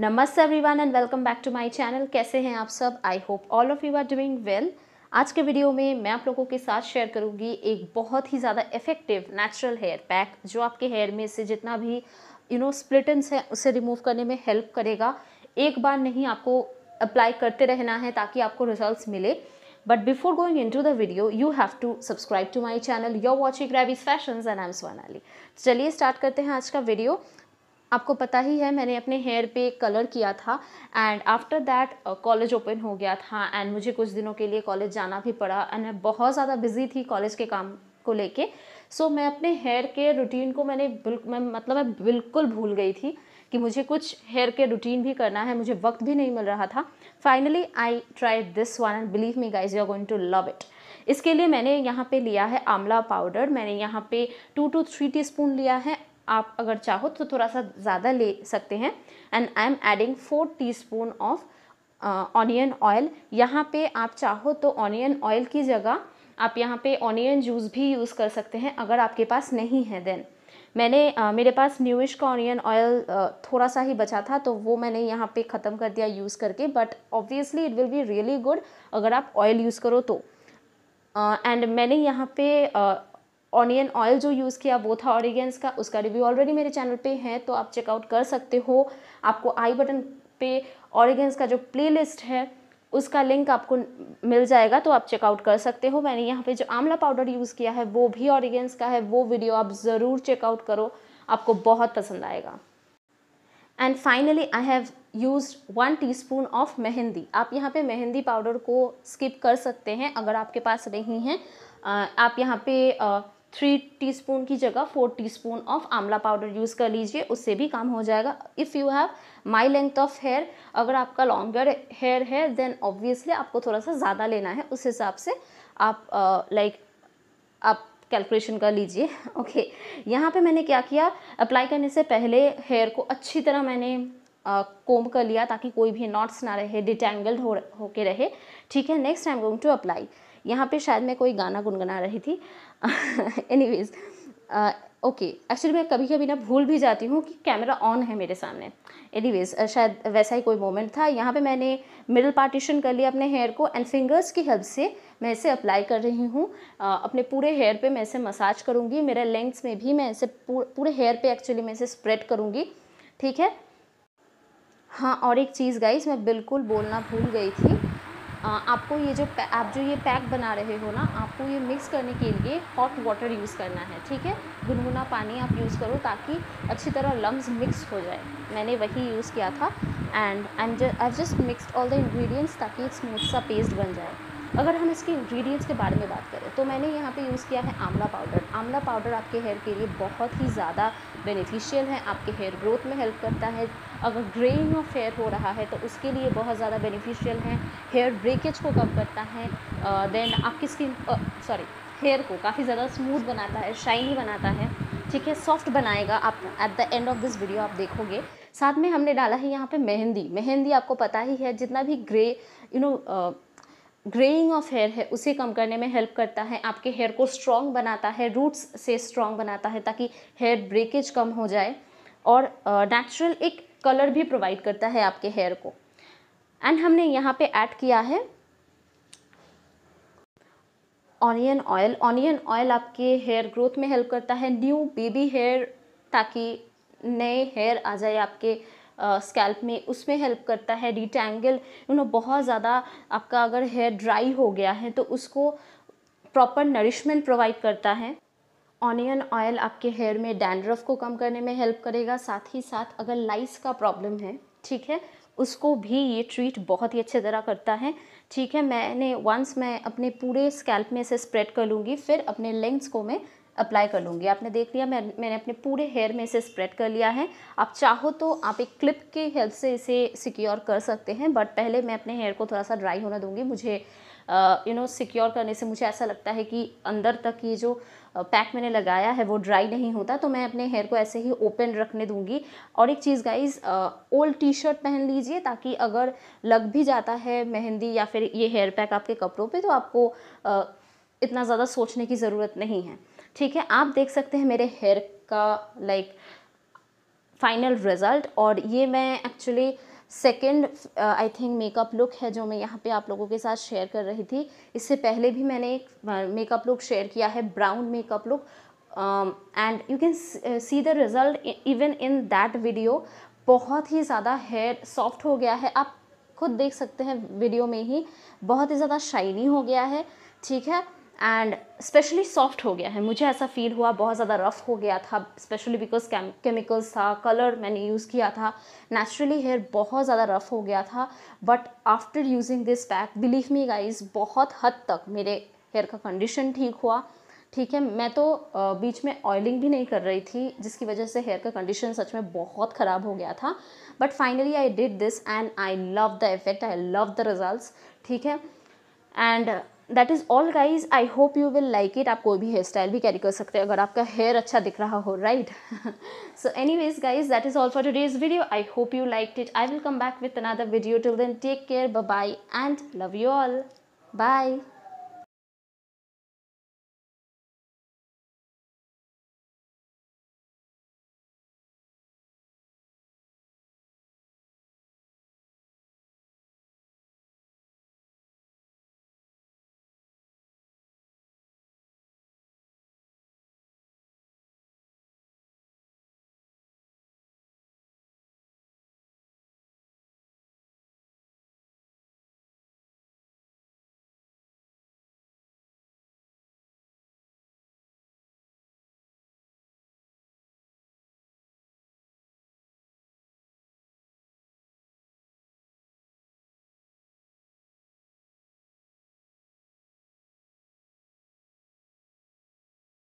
नमस्ते everyone and welcome back to my channel कैसे हैं आप सब I hope all of you are doing well आज के वीडियो में मैं आप लोगों के साथ शेयर करूंगी एक बहुत ही ज़्यादा इफेक्टिव नेचुरल हेयर पैक जो आपके हेयर में से जितना भी यू नो स्प्लिटन्स है उसे रिमूव करने में हेल्प करेगा एक बार नहीं आपको अप्लाई करते रहना है ताकि आपको रिजल्ट मिले but before going into the video you have to subscribe to my channel you're watching rabies fashion and one Ali चलिए स्टार्ट करते हैं आज का वीडियो आपको पता ही है मैंने अपने हेयर पे कलर किया था and after that college open हो गया था एंड मुझे कुछ दिनों के लिए कॉलेज जाना भी पड़ा एंड मैं बहुत ज़्यादा बिजी थी कॉलेज के काम को लेके सो so, मैं अपने हेयर केयर रूटीन को मैंने बिल्कुल मैं मतलब मैं बिल्कुल भूल गई थी कि मुझे कुछ हेयर केयर रूटीन भी करना है मुझे वक्त भी नहीं मिल रहा था finally I try this one and believe me guys you are going to love it इसके लिए मैंने यहाँ पे लिया है आंवला पाउडर मैंने यहाँ पे टू टू थ्री टीस्पून लिया है आप अगर चाहो तो थोड़ा सा ज़्यादा ले सकते हैं and I am adding four teaspoon of onion oil यहाँ पे आप चाहो तो ऑनियन ऑयल की जगह आप यहाँ पे ऑनियन जूस भी यूज़ कर सकते हैं अगर आपके पास नहीं है देन मैंने uh, मेरे पास न्यूइश का ऑनियन ऑयल uh, थोड़ा सा ही बचा था तो वो मैंने यहाँ पे ख़त्म कर दिया यूज़ करके but obviously it will be really good अगर आप ऑयल यूज़ करो तो एंड uh, मैंने यहाँ पे uh, ऑनियन ऑयल जो यूज़ किया वो था ऑरिगेंस का उसका रिव्यू ऑलरेडी मेरे चैनल पे है तो आप चेकआउट कर सकते हो आपको आई बटन पे ऑरिगेंस का जो प्लेलिस्ट है उसका लिंक आपको मिल जाएगा तो आप चेकआउट कर सकते हो मैंने यहाँ पे जो आंवला पाउडर यूज़ किया है वो भी ऑरिगेंस का है वो वीडियो आप ज़रूर चेकआउट करो आपको बहुत पसंद आएगा and finally I have use one spoon of mehndi आप यहाँ पे मेहंदी पाउडर को स्किप कर सकते हैं अगर आपके पास नहीं है आप यहाँ पे थ्री टीस्पून की जगह four teaspoon of amla powder use कर लीजिए उससे भी काम हो जाएगा if you have my length of hair अगर आपका लॉन्गर हेयर है देन ऑब्वियसली आपको थोड़ा सा ज़्यादा लेना है उस हिसाब से आप लाइक uh, like, आप कैलकुलेशन कर लीजिए ओके okay. यहाँ पे मैंने क्या किया अप्लाई करने से पहले हेयर को अच्छी तरह मैंने कोम uh, कर लिया ताकि कोई भी नॉट्स ना रहे डिटेंगल्ड हो होके रहे ठीक है next I am going to apply यहाँ पे शायद मैं कोई गाना गुनगुना रही थी एनीवेज ओके एक्चुअली मैं कभी कभी ना भूल भी जाती हूँ कि कैमरा ऑन है मेरे सामने एनीवेज uh, शायद वैसा ही कोई मोमेंट था यहाँ पे मैंने मिडल पार्टीशन कर लिया अपने हेयर को एंड फिंगर्स की हेल्प से मैं इसे अप्लाई कर रही हूँ uh, अपने पूरे हेयर पे मैं इसे मसाज करूँगी मेरे लेंग्स में भी मैं इसे पूरे हेयर पे एक्चुअली मैं इसे स्प्रेड करूँगी ठीक है हाँ और एक चीज़ गाइस मैं बिल्कुल बोलना भूल गई थी आपको ये जो आप जो ये पैक बना रहे हो ना आपको ये मिक्स करने के लिए हॉट वाटर यूज़ करना है ठीक है गुनगुना पानी आप यूज़ करो ताकि अच्छी तरह लम्ब मिक्स हो जाए मैंने वही यूज़ किया था and I am I just mixed all the ingredients ताकि एक स्मूथ सा पेस्ट बन जाए अगर हम इसके इंग्रेडिएंट्स के बारे में बात करें तो मैंने यहाँ पे यूज़ किया है आमला पाउडर आंवला पाउडर आपके हेयर के लिए बहुत ही ज़्यादा बेनिफिशियल है आपके हेयर ग्रोथ में हेल्प करता है अगर ग्रेइंग ऑफ हेयर हो रहा है तो उसके लिए बहुत ज़्यादा बेनिफिशियल है हेयर ब्रेकेज को कम करता है देन आपकी स्किन सॉरी हेयर को काफ़ी ज़्यादा स्मूथ बनाता है शाइनी बनाता है ठीक है सॉफ्ट बनाएगा आप at the end of this video आप देखोगे साथ में हमने डाला है यहाँ पे मेहंदी मेहंदी आपको पता ही है जितना भी grey you know greying of hair है उसे कम करने में हेल्प करता है आपके हेयर को स्ट्रॉन्ग बनाता है रूट्स से स्ट्रॉन्ग बनाता है ताकि हेयर ब्रेकेज कम हो जाए और नेचुरल uh, एक कलर भी प्रोवाइड करता है आपके हेयर को एंड हमने यहाँ पे ऐड किया है ऑनियन ऑयल ऑनियन ऑयल आपके हेयर ग्रोथ में हेल्प करता है न्यू बेबी हेयर ताकि नए हेयर आ जाए आपके स्कैल्प में उसमें हेल्प करता है डिटेंगल यू नो बहुत ज़्यादा आपका अगर हेयर ड्राई हो गया है तो उसको प्रॉपर नरिशमेंट प्रोवाइड करता है ऑनियन ऑयल आपके हेयर में डैंड्रफ को कम करने में हेल्प करेगा साथ ही साथ अगर लाइस का प्रॉब्लम है ठीक है उसको भी ये ट्रीट बहुत ही अच्छे तरह करता है ठीक है मैंने वंस मैं अपने पूरे स्कैल्प में इसे स्प्रेड कर लूँगी फिर अपने लेंग्स को मैं अप्लाई कर लूँगी आपने देख लिया मैं मैंने अपने पूरे हेयर में इसे स्प्रेड कर लिया है आप चाहो तो आप एक क्लिप की हेल्प से इसे सिक्योर कर सकते हैं बट पहले मैं अपने हेयर को थोड़ा सा ड्राई होना दूँगी मुझे यू नो सिक्योर करने से मुझे ऐसा लगता है कि अंदर तक ये जो पैक मैंने लगाया है वो ड्राई नहीं होता तो मैं अपने हेयर को ऐसे ही ओपन रखने दूंगी और एक चीज़ गाइज ओल्ड टी शर्ट पहन लीजिए ताकि अगर लग भी जाता है मेहंदी या फिर ये हेयर पैक आपके कपड़ों पे तो आपको आ, इतना ज़्यादा सोचने की ज़रूरत नहीं है ठीक है आप देख सकते हैं मेरे हेयर का लाइक फाइनल रिज़ल्ट और ये मैं actually second I think makeup look है जो मैं यहाँ पे आप लोगों के साथ शेयर कर रही थी इससे पहले भी मैंने एक मेकअप लुक शेयर किया है brown makeup look and you can see the result even in that video बहुत ही ज़्यादा हेयर सॉफ्ट हो गया है आप खुद देख सकते हैं वीडियो में ही बहुत ही ज़्यादा शाइनी हो गया है ठीक है एंड स्पेशली सॉफ्ट हो गया है मुझे ऐसा फील हुआ बहुत ज़्यादा रफ़ हो गया था स्पेशली बिकॉज केमिकल्स था कलर मैंने यूज़ किया था नेचुरली हेयर बहुत ज़्यादा रफ़ हो गया था but after using this pack believe me guys बहुत हद तक मेरे हेयर का कंडीशन ठीक हुआ ठीक है मैं तो बीच में ऑयलिंग भी नहीं कर रही थी जिसकी वजह से हेयर का कंडीशन सच में बहुत ख़राब हो गया था but finally I did this and I love the effect I love the result ठीक है and that is all guys I hope you will like it आप कोई भी हेयर स्टाइल भी कैरी कर सकते हैं अगर आपका हेयर अच्छा दिख रहा हो right so anyways guys that is all for today's video I hope you like it I will come back with another video till then take care bye and love you all bye